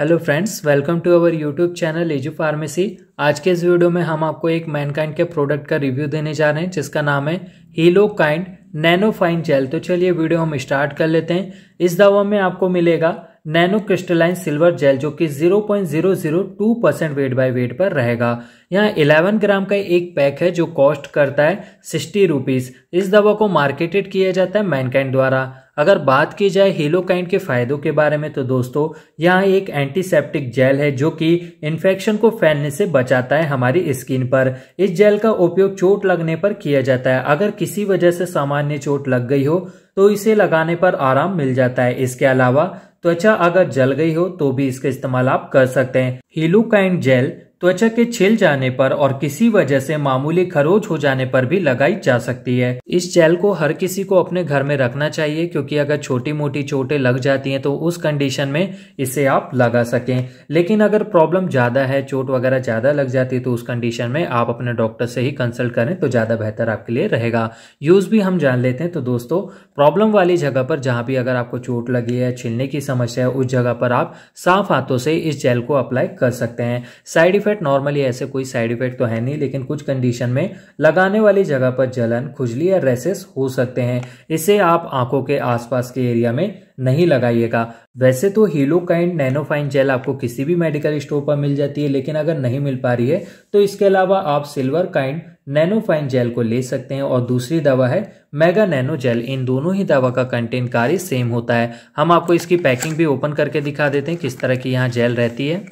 hello friends welcome to our YouTube channel Edu Pharmacy आज के इस वीडियो में हम आपको एक मैनकाइंड के प्रोडक्ट का रिव्यू देने जा रहे हैं जिसका नाम है हीलो काइंड नैनो फाइन जेल तो चलिए वीडियो हम स्टार्ट कर लेते हैं इस दवा में आपको मिलेगा नैनो क्रिस्टलाइन सिल्वर जेल जो कि 0.002 परसेंट वेट बाय वेट पर रहेगा यहाँ 11 ग्राम का एक पैक है जो कॉस्ट करता है सिक्सटी रुपीज़ इस दवा को मार्केटेड किया जाता है मैनकाइंड द्वारा अगर बात की जाए हेलोकाइन के फायदों के बारे में तो दोस्तों यहाँ एक एंटीसेप्टिक जेल है जो कि इन्फेक्शन को फैलने से बचाता है हमारी स्किन पर इस जेल का उपयोग चोट लगने पर किया जाता है अगर किसी वजह से सामान्य चोट लग गई हो तो इसे लगाने पर आराम मिल जाता है इसके अलावा त्वचा अगर जल गई हो तो भी इसका इस्तेमाल आप कर सकते हैं हीलोकाइन जेल त्वचा के छिल जाने पर और किसी वजह से मामूली खरोच हो जाने पर भी लगाई जा सकती है इस जेल को हर किसी को अपने घर में रखना चाहिए क्योंकि अगर छोटी मोटी चोटें लग जाती हैं तो उस कंडीशन में इसे आप लगा सकें लेकिन अगर प्रॉब्लम ज़्यादा है चोट वगैरह ज़्यादा लग जाती है तो उस कंडीशन में आप अपने डॉक्टर से ही कंसल्ट करें तो ज़्यादा बेहतर आपके लिए रहेगा यूज़ भी हम जान लेते हैं तो दोस्तों प्रॉब्लम वाली जगह पर जहां भी अगर आपको चोट लगी है छिलने की समस्या है उस जगह पर आप साफ हाथों से इस जेल को अप्लाई कर सकते हैं साइड इफेक्ट इफेक्ट नॉर्मली ऐसे कोई साइड इफेक्ट तो है नहीं लेकिन कुछ कंडीशन में लगाने वाली जगह पर जलन खुजली या रेसेस हो सकते हैं इसे आप आंखों के आसपास के एरिया में नहीं लगाइएगा वैसे तो हीलोकाइंड नैनोफाइन जेल आपको किसी भी मेडिकल स्टोर पर मिल जाती है लेकिन अगर नहीं मिल पा रही है तो इसके अलावा आप सिल्वर काइंड नैनोफाइन जेल को ले सकते हैं और दूसरी दवा है मेगा नैनो जेल इन दोनों ही दवा का कंटेंट कार्य सेम होता है हम आपको इसकी पैकिंग भी ओपन करके दिखा देते हैं किस तरह की यहाँ जेल रहती है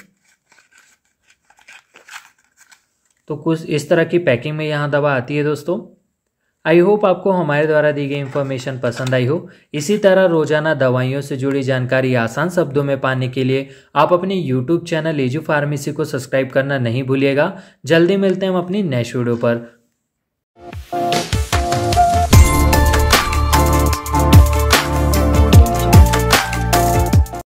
तो कुछ इस तरह की पैकिंग में यहाँ दवा आती है दोस्तों आई होप आपको हमारे द्वारा दी गई इन्फॉर्मेशन पसंद आई हो इसी तरह रोजाना दवाइयों से जुड़ी जानकारी आसान शब्दों में पाने के लिए आप अपने यूट्यूब चैनल एजू फार्मेसी को सब्सक्राइब करना नहीं भूलिएगा जल्दी मिलते हैं हम अपनी नेक्स्ट वीडियो पर